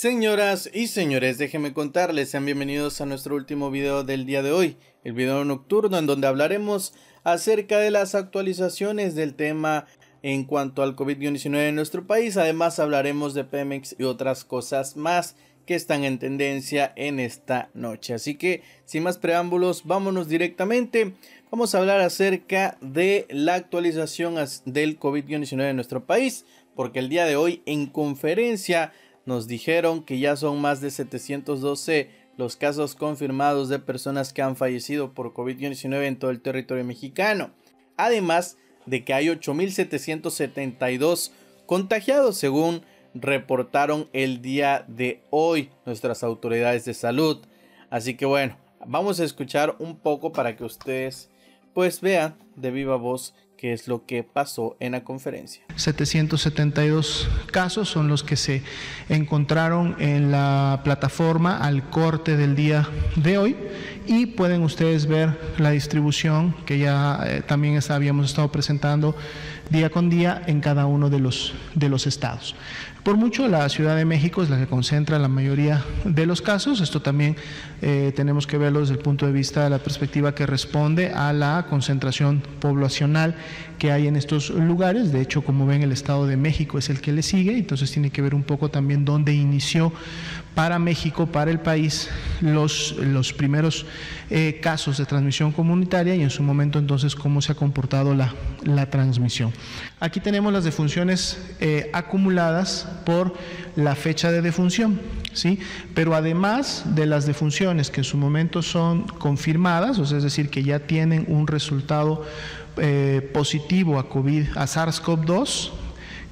Señoras y señores, déjenme contarles, sean bienvenidos a nuestro último video del día de hoy, el video nocturno en donde hablaremos acerca de las actualizaciones del tema en cuanto al COVID-19 en nuestro país, además hablaremos de Pemex y otras cosas más que están en tendencia en esta noche. Así que, sin más preámbulos, vámonos directamente. Vamos a hablar acerca de la actualización del COVID-19 en nuestro país, porque el día de hoy en conferencia nos dijeron que ya son más de 712 los casos confirmados de personas que han fallecido por COVID-19 en todo el territorio mexicano. Además de que hay 8.772 contagiados según reportaron el día de hoy nuestras autoridades de salud. Así que bueno, vamos a escuchar un poco para que ustedes pues vean de viva voz que es lo que pasó en la conferencia. 772 casos son los que se encontraron en la plataforma al corte del día de hoy y pueden ustedes ver la distribución que ya eh, también habíamos estado presentando día con día en cada uno de los, de los estados. Por mucho, la Ciudad de México es la que concentra la mayoría de los casos. Esto también eh, tenemos que verlo desde el punto de vista de la perspectiva que responde a la concentración poblacional que hay en estos lugares. De hecho, como ven, el Estado de México es el que le sigue, entonces tiene que ver un poco también dónde inició para México, para el país, los, los primeros eh, casos de transmisión comunitaria y en su momento entonces cómo se ha comportado la, la transmisión. Aquí tenemos las defunciones eh, acumuladas por la fecha de defunción, Pero además de las defunciones que en su momento son confirmadas, es decir, que ya tienen un resultado eh, positivo a COVID, a SARS-CoV-2,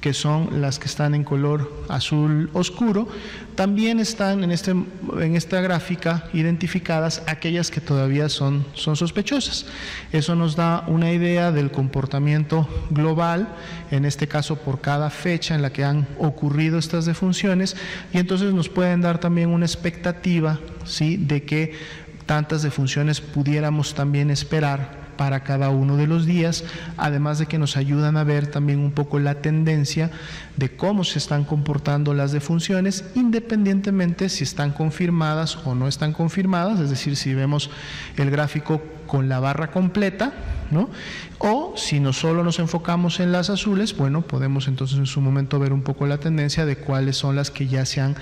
que son las que están en color azul oscuro. También están en, este, en esta gráfica identificadas aquellas que todavía son, son sospechosas. Eso nos da una idea del comportamiento global, en este caso por cada fecha en la que han ocurrido estas defunciones, y entonces nos pueden dar también una expectativa ¿sí? de que tantas defunciones pudiéramos también esperar para cada uno de los días, además de que nos ayudan a ver también un poco la tendencia de cómo se están comportando las defunciones, independientemente si están confirmadas o no están confirmadas, es decir, si vemos el gráfico con la barra completa, ¿no? O si no solo nos enfocamos en las azules, bueno, podemos entonces en su momento ver un poco la tendencia de cuáles son las que ya se han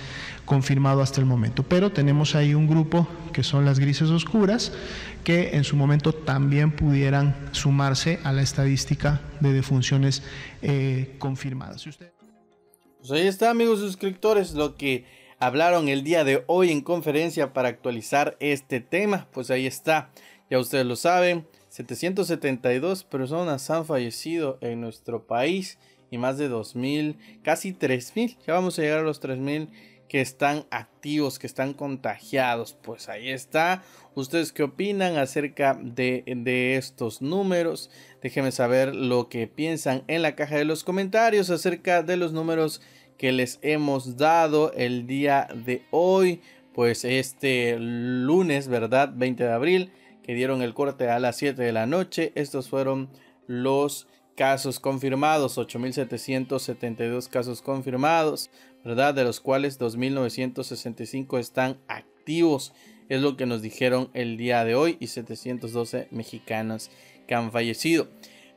confirmado hasta el momento. Pero tenemos ahí un grupo que son las grises oscuras, que en su momento también pudieran sumarse a la estadística de defunciones eh, confirmadas. Si usted... Pues ahí está, amigos suscriptores, lo que hablaron el día de hoy en conferencia para actualizar este tema. Pues ahí está. Ya ustedes lo saben, 772 personas han fallecido en nuestro país y más de 2.000, casi 3.000, ya vamos a llegar a los 3.000 que están activos, que están contagiados. Pues ahí está. ¿Ustedes qué opinan acerca de, estos números? Déjenme saber lo que piensan en la caja de los comentarios acerca de los números que les hemos dado el día de hoy. Pues este lunes, ¿verdad? 20 de abril que dieron el corte a las 7 de la noche. Estos fueron los casos confirmados, 8.772 casos confirmados, ¿verdad? De los cuales 2.965 están activos, es lo que nos dijeron el día de hoy, y 712 mexicanos que han fallecido.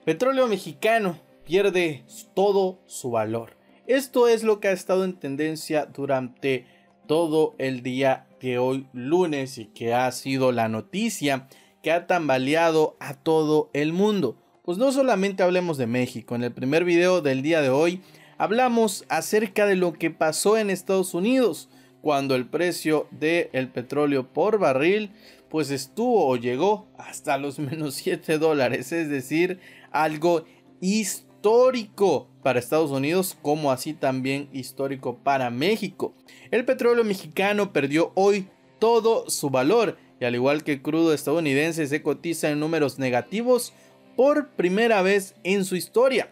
Petróleo mexicano pierde todo su valor. Esto es lo que ha estado en tendencia durante todo el día de hoy lunes y que ha sido la noticia que ha tambaleado a todo el mundo. Pues no solamente hablemos de México, en el primer video del día de hoy hablamos acerca de lo que pasó en Estados Unidos cuando el precio del petróleo por barril pues estuvo o llegó hasta los menos 7 dólares, es decir, algo histórico para Estados Unidos como así también histórico para México. El petróleo mexicano perdió hoy todo su valor y al igual que crudo estadounidense se cotiza en números negativos por primera vez en su historia.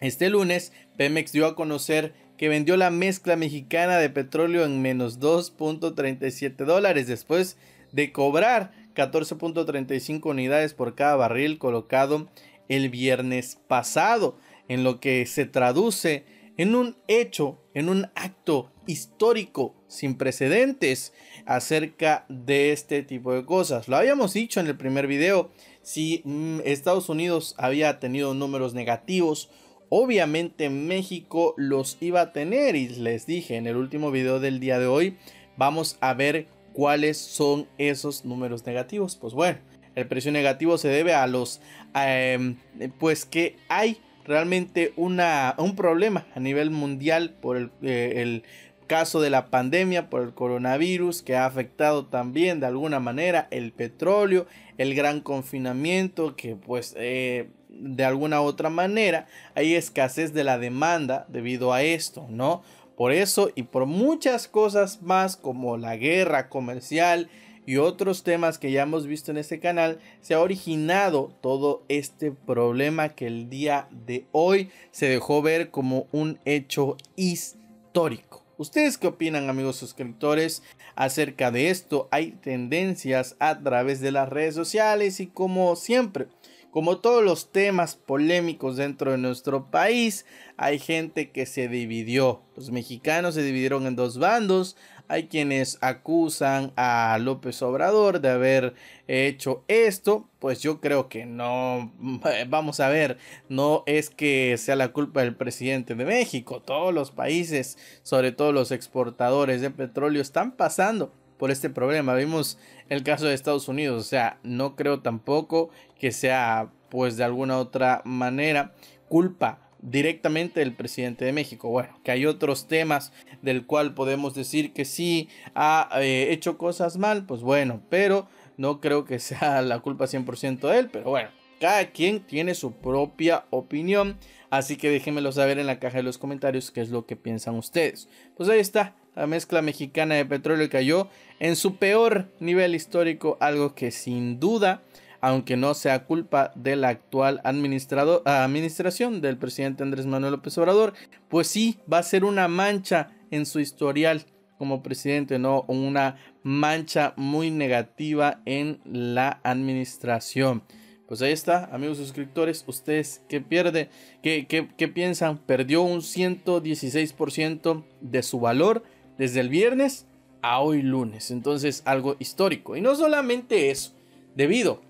Este lunes, Pemex dio a conocer que vendió la mezcla mexicana de petróleo en menos 2.37 dólares después de cobrar 14.35 unidades por cada barril colocado el viernes pasado, en lo que se traduce en un hecho, en un acto histórico sin precedentes acerca de este tipo de cosas. Lo habíamos dicho en el primer video, si mm, Estados Unidos había tenido números negativos, obviamente México los iba a tener y les dije en el último video del día de hoy, vamos a ver cuáles son esos números negativos. Pues bueno, el precio negativo se debe a los em, pues que hay realmente una, un problema a nivel mundial por eh, el, caso de la pandemia por el coronavirus que ha afectado también de alguna manera el petróleo, el gran confinamiento que pues eh, de alguna otra manera hay escasez de la demanda debido a esto, ¿no? Por eso y por muchas cosas más como la guerra comercial, y otros temas que ya hemos visto en este canal, se ha originado todo este problema que el día de hoy se dejó ver como un hecho histórico. ¿Ustedes qué opinan amigos suscriptores acerca de esto? Hay tendencias a través de las redes sociales y como siempre como todos los temas polémicos dentro de nuestro país, hay gente que se dividió. Los mexicanos se dividieron en dos bandos. Hay quienes acusan a López Obrador de haber hecho esto. Pues yo creo que no, vamos a ver, no es que sea la culpa del presidente de México. Todos los países, sobre todo los exportadores de petróleo, están pasando por este problema. Vimos el caso de Estados Unidos, o sea, no creo tampoco que sea pues de alguna otra manera culpa directamente del presidente de México. Bueno, que hay otros temas del cual podemos decir que sí ha eh, hecho cosas mal, pues bueno, pero no creo que sea la culpa 100% de él, pero bueno, cada quien tiene su propia opinión, así que déjenmelo saber en la caja de los comentarios qué es lo que piensan ustedes. Pues ahí está, la mezcla mexicana de petróleo cayó en su peor nivel histórico, algo que sin duda, aunque no sea culpa de la actual administración del presidente Andrés Manuel López Obrador, pues sí, va a ser una mancha en su historial como presidente, no una mancha muy negativa en la administración. Pues ahí está, amigos suscriptores, ustedes qué pierde, qué, qué piensan, perdió un 116% de su valor desde el viernes a hoy lunes. Entonces algo histórico. Y no solamente eso, debido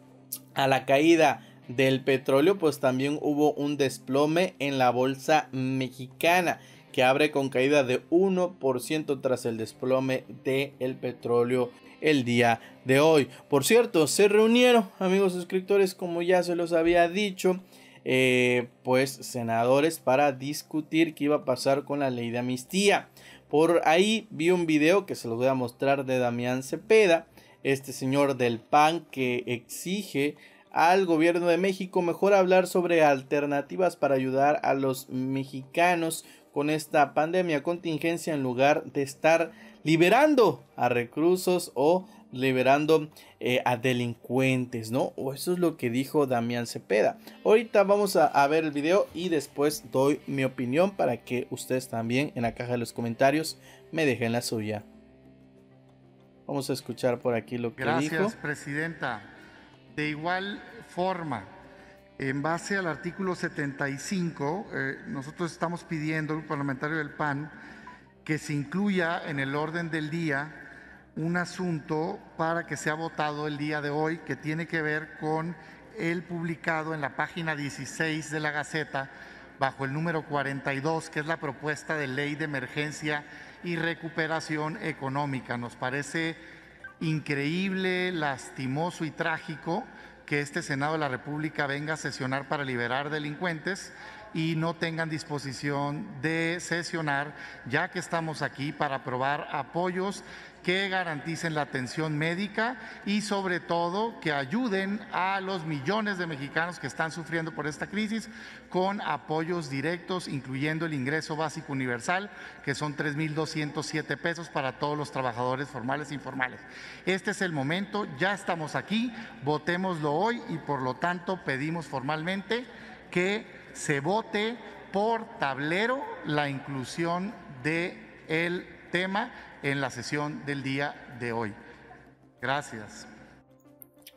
a la caída del petróleo, pues también hubo un desplome en la bolsa mexicana que abre con caída de 1% tras el desplome del el petróleo el día de hoy. Por cierto, se reunieron, amigos suscriptores, como ya se los había dicho, eh, pues senadores para discutir qué iba a pasar con la ley de amnistía. Por ahí vi un video que se los voy a mostrar de Damián Cepeda, este señor del PAN que exige al gobierno de México mejor hablar sobre alternativas para ayudar a los mexicanos con esta pandemia contingencia en lugar de estar liberando a reclusos o liberando eh, a delincuentes, ¿no? O eso es lo que dijo Damián Cepeda. Ahorita vamos a, ver el video y después doy mi opinión para que ustedes también en la caja de los comentarios me dejen la suya. Vamos a escuchar por aquí lo que dijo. Gracias, Presidenta. De igual forma, en base al artículo 75, eh, nosotros estamos pidiendo, al parlamentario del PAN, que se incluya en el orden del día un asunto para que sea votado el día de hoy que tiene que ver con el publicado en la página 16 de la Gaceta bajo el número 42, que es la propuesta de ley de emergencia y recuperación económica. Nos parece increíble, lastimoso y trágico que este Senado de la República venga a sesionar para liberar delincuentes y no tengan disposición de sesionar, ya que estamos aquí para aprobar apoyos que garanticen la atención médica y sobre todo que ayuden a los millones de mexicanos que están sufriendo por esta crisis con apoyos directos, incluyendo el ingreso básico universal, que son 3.207 pesos para todos los trabajadores formales e informales. Este es el momento, ya estamos aquí, votémoslo hoy y por lo tanto pedimos formalmente que se vote por tablero la inclusión de el tema en la sesión del día de hoy. Gracias.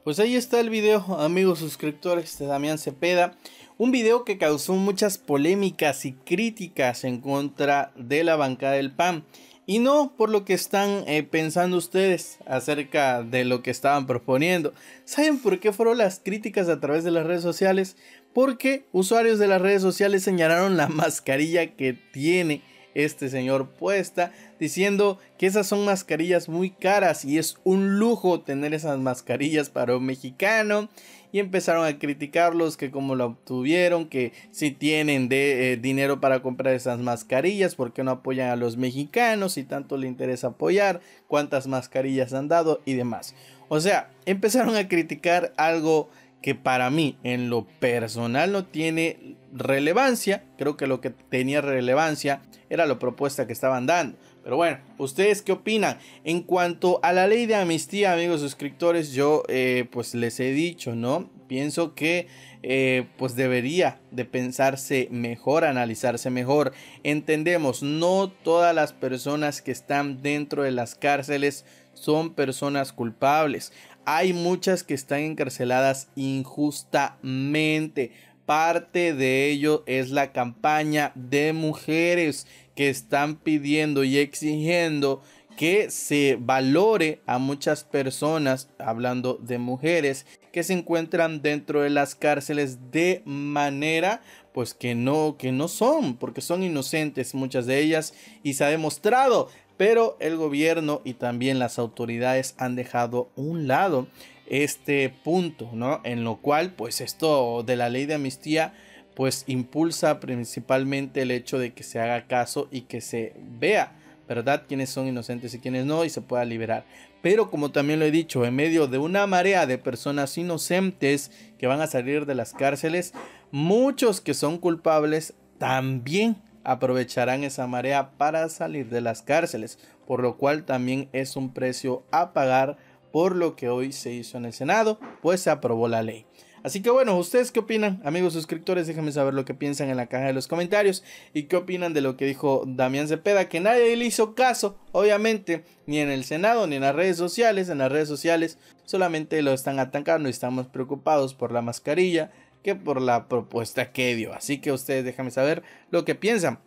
Pues ahí está el video, amigos suscriptores de Damián Cepeda. Un video que causó muchas polémicas y críticas en contra de la bancada del PAN. Y no por lo que están eh, pensando ustedes acerca de lo que estaban proponiendo. ¿Saben por qué fueron las críticas a través de las redes sociales? porque usuarios de las redes sociales señalaron la mascarilla que tiene este señor puesta, diciendo que esas son mascarillas muy caras y es un lujo tener esas mascarillas para un mexicano. Y empezaron a criticarlos que como la obtuvieron, que si tienen eh, dinero para comprar esas mascarillas, porque no apoyan a los mexicanos? Si tanto le interesa apoyar, cuántas mascarillas han dado y demás. O sea, empezaron a criticar algo que para mí en lo personal no tiene relevancia. Creo que lo que tenía relevancia era la propuesta que estaban dando. Pero bueno, ¿ustedes qué opinan? En cuanto a la ley de amnistía, amigos suscriptores, yo eh, pues les he dicho, ¿no? Pienso que eh, pues debería de pensarse mejor, analizarse mejor. Entendemos, no todas las personas que están dentro de las cárceles son personas culpables. Hay muchas que están encarceladas injustamente. Parte de ello es la campaña de mujeres que están pidiendo y exigiendo que se valore a muchas personas, hablando de mujeres, que se encuentran dentro de las cárceles de manera pues que no que no son, porque son inocentes muchas de ellas y se ha demostrado pero el gobierno y también las autoridades han dejado un lado este punto, ¿no? En lo cual, pues esto de la ley de amnistía, pues impulsa principalmente el hecho de que se haga caso y que se vea, ¿verdad? Quiénes son inocentes y quienes no y se pueda liberar. Pero como también lo he dicho, en medio de una marea de personas inocentes que van a salir de las cárceles, muchos que son culpables también aprovecharán esa marea para salir de las cárceles, por lo cual también es un precio a pagar por lo que hoy se hizo en el Senado, pues se aprobó la ley. Así que bueno, ¿ustedes qué opinan? Amigos suscriptores, déjenme saber lo que piensan en la caja de los comentarios y qué opinan de lo que dijo Damián Cepeda, que nadie le hizo caso, obviamente, ni en el Senado, ni en las redes sociales. En las redes sociales solamente lo están atacando y estamos preocupados por la mascarilla, por la propuesta que dio. Así que ustedes déjame saber lo que piensan.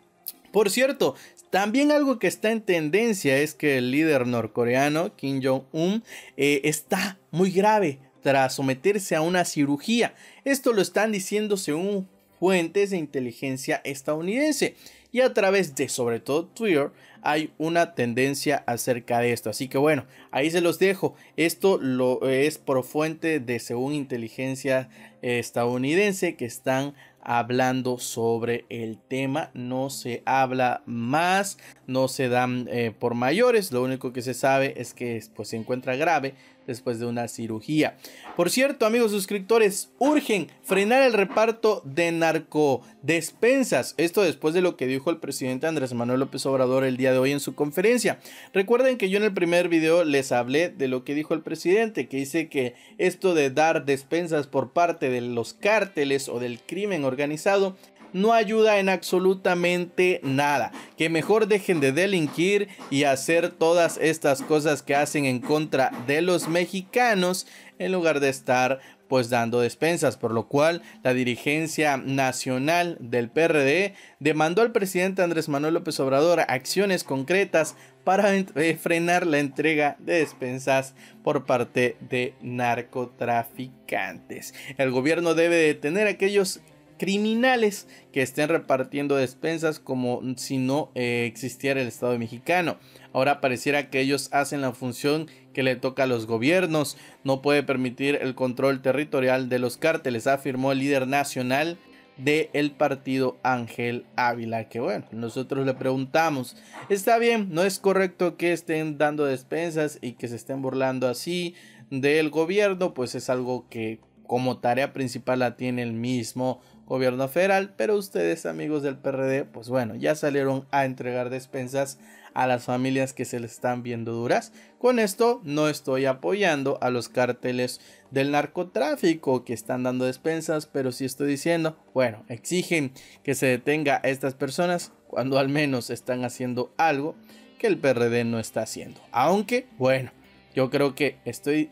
Por cierto, también algo que está en tendencia es que el líder norcoreano Kim Jong-un eh, está muy grave tras someterse a una cirugía. Esto lo están diciendo según fuentes de inteligencia estadounidense. Y a través de sobre todo Twitter hay una tendencia acerca de esto. Así que bueno, ahí se los dejo. Esto lo es por fuente de según inteligencia estadounidense que están hablando sobre el tema. No se habla más, no se dan eh, por mayores. Lo único que se sabe es que pues, se encuentra grave después de una cirugía. Por cierto, amigos suscriptores, urgen frenar el reparto de narcodespensas. Esto después de lo que dijo el presidente Andrés Manuel López Obrador el día de hoy en su conferencia. Recuerden que yo en el primer video les hablé de lo que dijo el presidente, que dice que esto de dar despensas por parte de los cárteles o del crimen organizado no ayuda en absolutamente nada. Que mejor dejen de delinquir y hacer todas estas cosas que hacen en contra de los mexicanos en lugar de estar pues dando despensas, por lo cual la dirigencia nacional del PRD demandó al presidente Andrés Manuel López Obrador acciones concretas para eh, frenar la entrega de despensas por parte de narcotraficantes. El gobierno debe detener aquellos criminales que estén repartiendo despensas como si no eh, existiera el Estado mexicano. Ahora pareciera que ellos hacen la función que le toca a los gobiernos. No puede permitir el control territorial de los cárteles, afirmó el líder nacional del partido Ángel Ávila. Que bueno, nosotros le preguntamos, está bien, no es correcto que estén dando despensas y que se estén burlando así del gobierno, pues es algo que como tarea principal la tiene el mismo gobierno federal, pero ustedes amigos del PRD, pues bueno, ya salieron a entregar despensas a las familias que se les están viendo duras. Con esto no estoy apoyando a los cárteles del narcotráfico que están dando despensas, pero sí estoy diciendo, bueno, exigen que se detenga a estas personas cuando al menos están haciendo algo que el PRD no está haciendo. Aunque, bueno, yo creo que estoy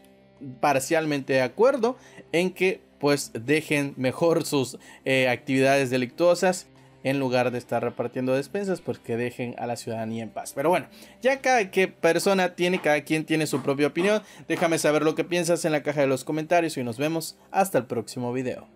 parcialmente de acuerdo en que pues dejen mejor sus eh, actividades delictuosas en lugar de estar repartiendo despensas, pues que dejen a la ciudadanía en paz. Pero bueno, ya cada que persona tiene, cada quien tiene su propia opinión. Déjame saber lo que piensas en la caja de los comentarios y nos vemos hasta el próximo video.